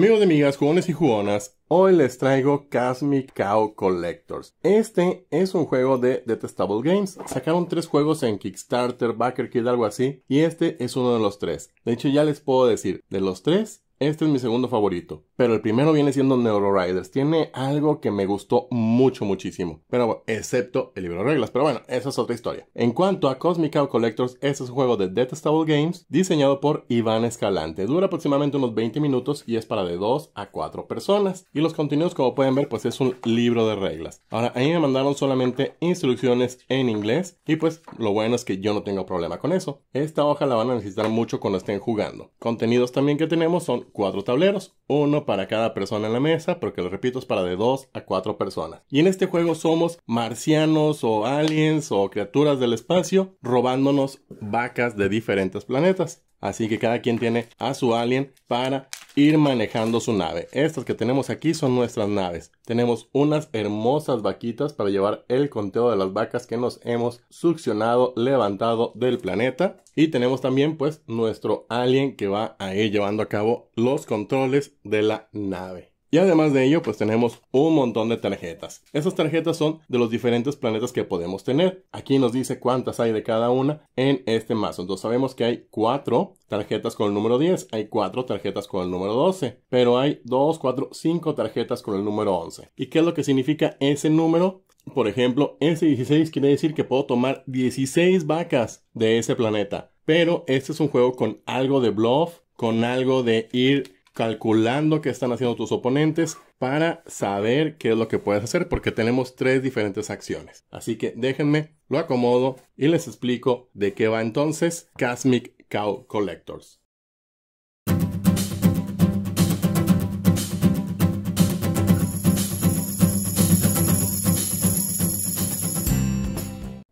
Amigos de amigas, jugones y jugonas, hoy les traigo Cosmic Cow Collectors. Este es un juego de Detestable Games. Sacaron tres juegos en Kickstarter, Backer Kid, algo así, y este es uno de los tres. De hecho, ya les puedo decir, de los tres, este es mi segundo favorito, pero el primero viene siendo Neuroriders. Tiene algo que me gustó mucho, muchísimo. Pero bueno, excepto el libro de reglas. Pero bueno, esa es otra historia. En cuanto a Cosmic Out Collectors, este es un juego de Detestable Games diseñado por Iván Escalante. Dura aproximadamente unos 20 minutos y es para de 2 a 4 personas. Y los contenidos, como pueden ver, pues es un libro de reglas. Ahora, ahí me mandaron solamente instrucciones en inglés y pues lo bueno es que yo no tengo problema con eso. Esta hoja la van a necesitar mucho cuando estén jugando. Contenidos también que tenemos son cuatro tableros, uno para cada persona en la mesa, porque lo repito, es para de dos a cuatro personas. Y en este juego somos marcianos o aliens o criaturas del espacio robándonos vacas de diferentes planetas. Así que cada quien tiene a su alien para ir manejando su nave. Estas que tenemos aquí son nuestras naves. Tenemos unas hermosas vaquitas para llevar el conteo de las vacas que nos hemos succionado, levantado del planeta. Y tenemos también pues nuestro alien que va a ir llevando a cabo los controles de la nave. Y además de ello, pues tenemos un montón de tarjetas. Esas tarjetas son de los diferentes planetas que podemos tener. Aquí nos dice cuántas hay de cada una en este mazo. Entonces sabemos que hay cuatro tarjetas con el número 10, hay cuatro tarjetas con el número 12, pero hay dos, cuatro, cinco tarjetas con el número 11. ¿Y qué es lo que significa ese número? Por ejemplo, ese 16 quiere decir que puedo tomar 16 vacas de ese planeta. Pero este es un juego con algo de bluff, con algo de ir calculando qué están haciendo tus oponentes para saber qué es lo que puedes hacer porque tenemos tres diferentes acciones. Así que déjenme, lo acomodo y les explico de qué va entonces Cosmic Cow Collectors.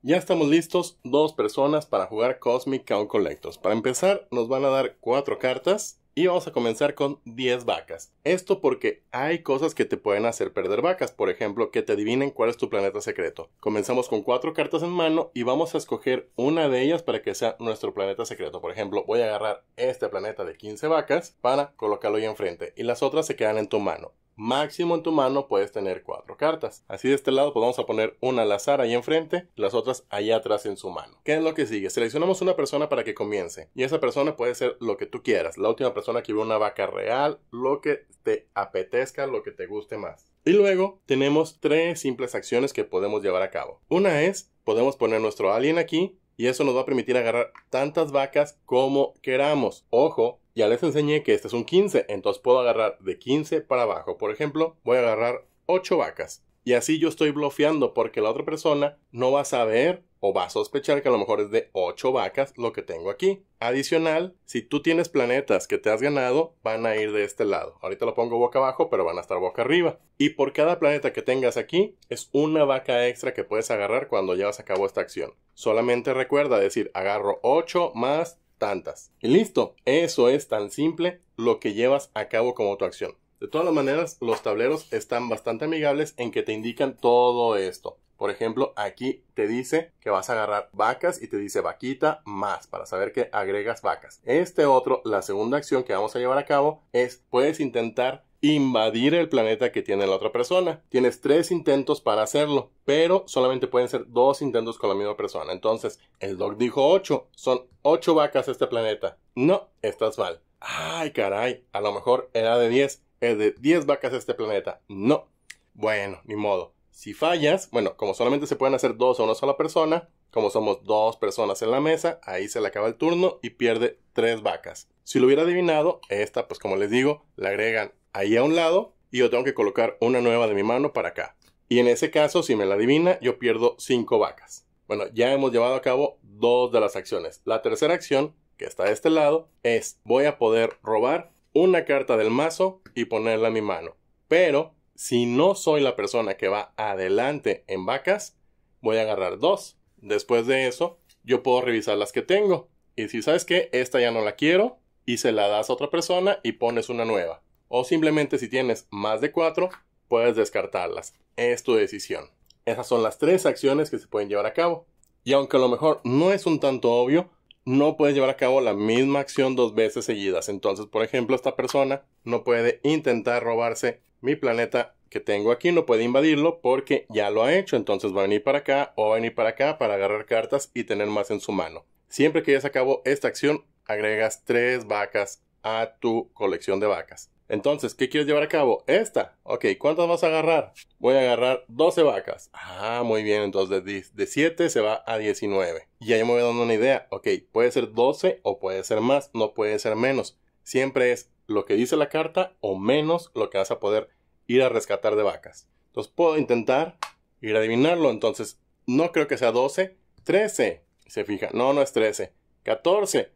Ya estamos listos, dos personas para jugar Cosmic Cow Collectors. Para empezar, nos van a dar cuatro cartas y vamos a comenzar con 10 vacas. Esto porque hay cosas que te pueden hacer perder vacas, por ejemplo, que te adivinen cuál es tu planeta secreto. Comenzamos con 4 cartas en mano y vamos a escoger una de ellas para que sea nuestro planeta secreto. Por ejemplo, voy a agarrar este planeta de 15 vacas para colocarlo ahí enfrente y las otras se quedan en tu mano máximo en tu mano puedes tener cuatro cartas. Así de este lado podemos pues, a poner una al azar ahí enfrente las otras allá atrás en su mano. ¿Qué es lo que sigue? Seleccionamos una persona para que comience y esa persona puede ser lo que tú quieras, la última persona que ve una vaca real, lo que te apetezca, lo que te guste más. Y luego tenemos tres simples acciones que podemos llevar a cabo. Una es, podemos poner nuestro alien aquí y eso nos va a permitir agarrar tantas vacas como queramos. Ojo, ya les enseñé que este es un 15, entonces puedo agarrar de 15 para abajo. Por ejemplo, voy a agarrar 8 vacas. Y así yo estoy bloqueando porque la otra persona no va a saber o va a sospechar que a lo mejor es de 8 vacas lo que tengo aquí. Adicional, si tú tienes planetas que te has ganado, van a ir de este lado. Ahorita lo pongo boca abajo, pero van a estar boca arriba. Y por cada planeta que tengas aquí, es una vaca extra que puedes agarrar cuando llevas a cabo esta acción. Solamente recuerda decir, agarro 8 más tantas. Y listo, eso es tan simple lo que llevas a cabo como tu acción. De todas maneras, los tableros están bastante amigables en que te indican todo esto. Por ejemplo, aquí te dice que vas a agarrar vacas y te dice vaquita más para saber que agregas vacas. Este otro, la segunda acción que vamos a llevar a cabo es puedes intentar invadir el planeta que tiene la otra persona. Tienes tres intentos para hacerlo, pero solamente pueden ser dos intentos con la misma persona. Entonces, el dog dijo ocho. Son ocho vacas este planeta. No, estás mal. Ay, caray. A lo mejor era de diez. Es de diez vacas este planeta. No. Bueno, ni modo. Si fallas, bueno, como solamente se pueden hacer dos a una sola persona, como somos dos personas en la mesa, ahí se le acaba el turno y pierde tres vacas. Si lo hubiera adivinado, esta, pues como les digo, le agregan ahí a un lado y yo tengo que colocar una nueva de mi mano para acá. Y en ese caso, si me la adivina, yo pierdo cinco vacas. Bueno, ya hemos llevado a cabo dos de las acciones. La tercera acción, que está de este lado, es voy a poder robar una carta del mazo y ponerla en mi mano. Pero si no soy la persona que va adelante en vacas, voy a agarrar dos. Después de eso, yo puedo revisar las que tengo. Y si sabes que esta ya no la quiero, y se la das a otra persona y pones una nueva. O simplemente si tienes más de cuatro, puedes descartarlas. Es tu decisión. Esas son las tres acciones que se pueden llevar a cabo. Y aunque a lo mejor no es un tanto obvio, no puedes llevar a cabo la misma acción dos veces seguidas. Entonces, por ejemplo, esta persona no puede intentar robarse mi planeta que tengo aquí, no puede invadirlo porque ya lo ha hecho. Entonces va a venir para acá o va a venir para acá para agarrar cartas y tener más en su mano. Siempre que lleves a cabo esta acción, agregas tres vacas a tu colección de vacas. Entonces, ¿qué quieres llevar a cabo? Esta. Ok, ¿cuántas vas a agarrar? Voy a agarrar 12 vacas. Ah, muy bien. Entonces, de 7 se va a 19. Y ahí me voy dando una idea. Ok, puede ser 12 o puede ser más, no puede ser menos. Siempre es lo que dice la carta o menos lo que vas a poder ir a rescatar de vacas. Entonces, puedo intentar ir a adivinarlo. Entonces, no creo que sea 12. 13. Se fija. No, no es 13. 14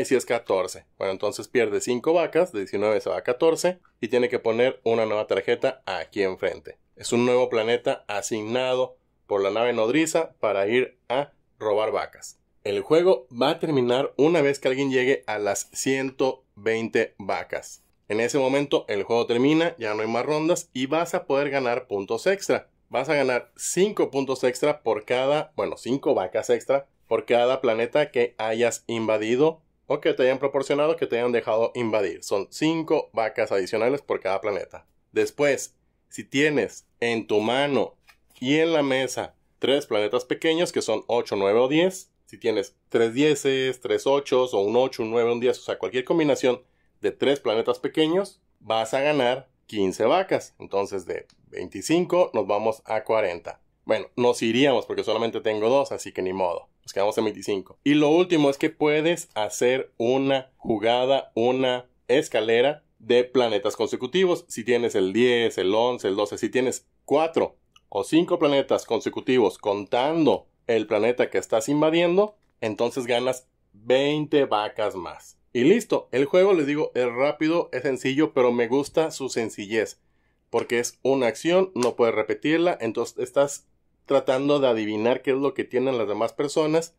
y si es 14. Bueno, entonces pierde 5 vacas, de 19 se va a 14 y tiene que poner una nueva tarjeta aquí enfrente. Es un nuevo planeta asignado por la nave nodriza para ir a robar vacas. El juego va a terminar una vez que alguien llegue a las 120 vacas. En ese momento el juego termina, ya no hay más rondas y vas a poder ganar puntos extra. Vas a ganar 5 puntos extra por cada, bueno, 5 vacas extra por cada planeta que hayas invadido o que te hayan proporcionado, que te hayan dejado invadir. Son 5 vacas adicionales por cada planeta. Después, si tienes en tu mano y en la mesa tres planetas pequeños, que son 8, 9 o 10, si tienes 3 dieces, 3 8 o un 8, un 9, un 10, o sea, cualquier combinación de tres planetas pequeños, vas a ganar 15 vacas. Entonces de 25 nos vamos a 40. Bueno, nos iríamos porque solamente tengo dos, así que ni modo. Nos quedamos en 25. Y lo último es que puedes hacer una jugada, una escalera de planetas consecutivos. Si tienes el 10, el 11, el 12, si tienes 4 o 5 planetas consecutivos contando el planeta que estás invadiendo, entonces ganas 20 vacas más. Y listo, el juego les digo es rápido, es sencillo, pero me gusta su sencillez. Porque es una acción, no puedes repetirla, entonces estás tratando de adivinar qué es lo que tienen las demás personas,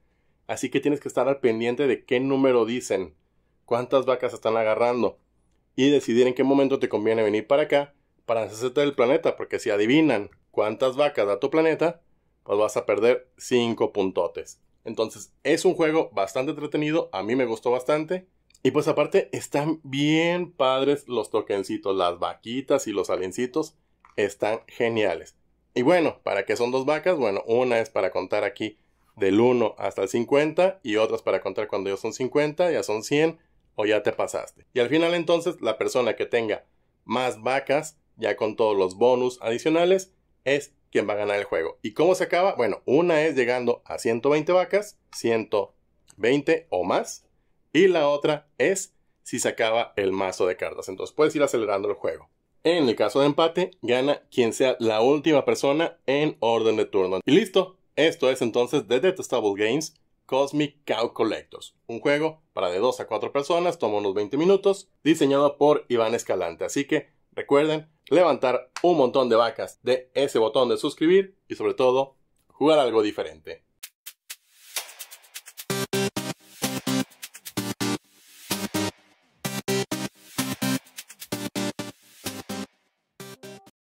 así que tienes que estar al pendiente de qué número dicen, cuántas vacas están agarrando, y decidir en qué momento te conviene venir para acá para hacerte del planeta, porque si adivinan cuántas vacas da tu planeta, pues vas a perder 5 puntotes. Entonces, es un juego bastante entretenido, a mí me gustó bastante. Y pues aparte, están bien padres los tokencitos, las vaquitas y los aliencitos están geniales. Y bueno, ¿para qué son dos vacas? Bueno, una es para contar aquí del 1 hasta el 50 y otras para contar cuando ya son 50, ya son 100 o ya te pasaste. Y al final entonces la persona que tenga más vacas, ya con todos los bonus adicionales, es quien va a ganar el juego. ¿Y cómo se acaba? Bueno, una es llegando a 120 vacas, 120 o más, y la otra es si se acaba el mazo de cartas. Entonces puedes ir acelerando el juego. En el caso de empate, gana quien sea la última persona en orden de turno. Y listo, esto es entonces The Detestable Games Cosmic Cow Collectors, un juego para de 2 a 4 personas, toma unos 20 minutos, diseñado por Iván Escalante. Así que recuerden levantar un montón de vacas de ese botón de suscribir y sobre todo jugar algo diferente.